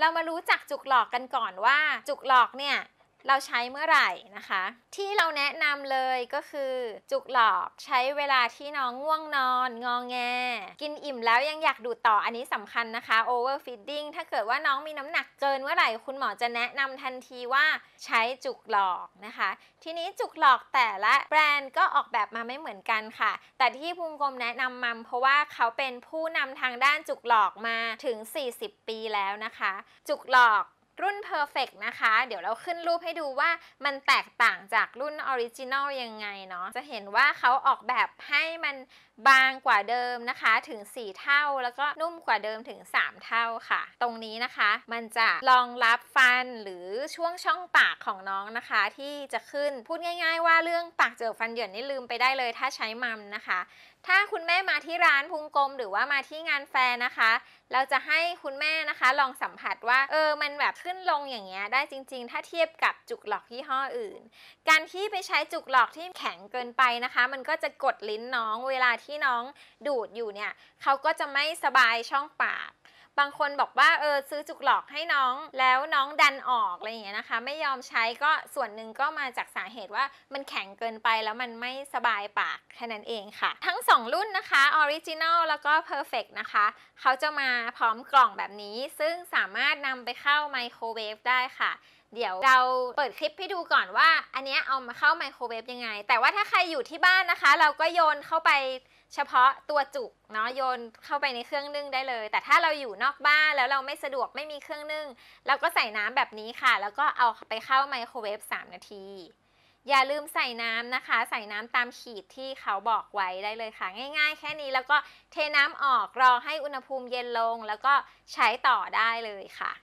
เรามารู้จักจุกหลอกกันก่อนว่า จุกหลอกเนี่ยเราใช้เมื่อไหร่นะคะ ที่เราแนะนำเลยก็คือ จุกหลอกใช้เวลาที่น้องง่วงนอน งองแง กินอิ่มแล้วยังอยากดูดต่ออันนี้สำคัญนะคะ overfeeding ถ้าเกิดว่าน้องมีน้ำหนักเกินเมื่อไหร่คุณหมอจะแนะนำทันทีว่าใช้จุกหลอกนะคะ ทีนี้จุกหลอกแต่ละแบรนด์ก็ออกแบบมาไม่เหมือนกันค่ะ แต่ที่ภูมิกรมแนะนำมัมเพราะว่าเขาเป็นผู้นำทางด้านจุกหลอกมาถึง 40 ปีแล้วนะคะ จุกหลอกรุ่น Perfect นะคะ เดี๋ยวเราขึ้นรูปให้ดูว่ามันแตกต่างจากรุ่น Original ยังไงเนาะจะเห็นว่าเขาออกแบบให้มันบางกว่าเดิมนะคะถึง 4 เท่า แล้วก็นุ่มกว่าเดิมถึง 3 เท่าค่ะ ตรงนี้นะคะ มันจะรองรับฟันหรือช่วงช่องปากของน้องนะคะ ที่จะขึ้นพูดง่ายๆว่าเรื่องปากเจอฟันเหยื่อนนี่ลืมไปได้เลยถ้าใช้มัมนะคะ ถ้าคุณแม่มาที่ร้านพุงกลม หรือว่ามาที่งานแฟนนะคะ เราจะให้คุณแม่นะคะ ลองสัมผัสว่าเออมันแบบึ้นลงอย่างเงี้ยได้จริงๆ ถ้าเทียบกับจุกหลอกยี่ห้ออื่น การที่ไปใช้จุกหลอกที่แข็งเกินไปนะคะ มันก็จะกดลิ้นน้องเวลาที่น้องดูดอยู่เนี่ย เขาก็จะไม่สบายช่องปากบางคนบอกว่า เออซื้อจุกหลอกให้น้องแล้วน้องดันออกอะไรอย่างเงี้ยนะคะ ไม่ยอมใช้ก็ส่วนหนึ่งก็มาจากสาเหตุว่ามันแข็งเกินไปแล้วมันไม่สบายปากแค่นั้นเองค่ะ ทั้ง 2 รุ่นนะคะออริจินอลแล้วก็เพอร์เฟกนะคะ เขาจะมาพร้อมกล่องแบบนี้ ซึ่งสามารถนำไปเข้าไมโครเวฟได้ค่ะเดี๋ยวเราเปิดคลิปให้ดูก่อนว่าอันนี้เอามาเข้าไมโครเวฟยังไง แต่ว่าถ้าใครอยู่ที่บ้านนะคะ เราก็โยนเข้าไปเฉพาะตัวจุกเนาะโยนเข้าไปในเครื่องนึ่งได้เลย แต่ถ้าเราอยู่นอกบ้านแล้วเราไม่สะดวกไม่มีเครื่องนึ่งเราก็ใส่น้ำแบบนี้ค่ะ แล้วก็เอาไปเข้าไมโครเวฟ3นาที อย่าลืมใส่น้ำนะคะ ใส่น้ำตามขีดที่เขาบอกไว้ได้เลยค่ะ ง่ายๆแค่นี้ แล้วก็เทน้ำออกรอให้อุณหภูมิเย็นลง แล้วก็ใช้ต่อได้เลยค่ะ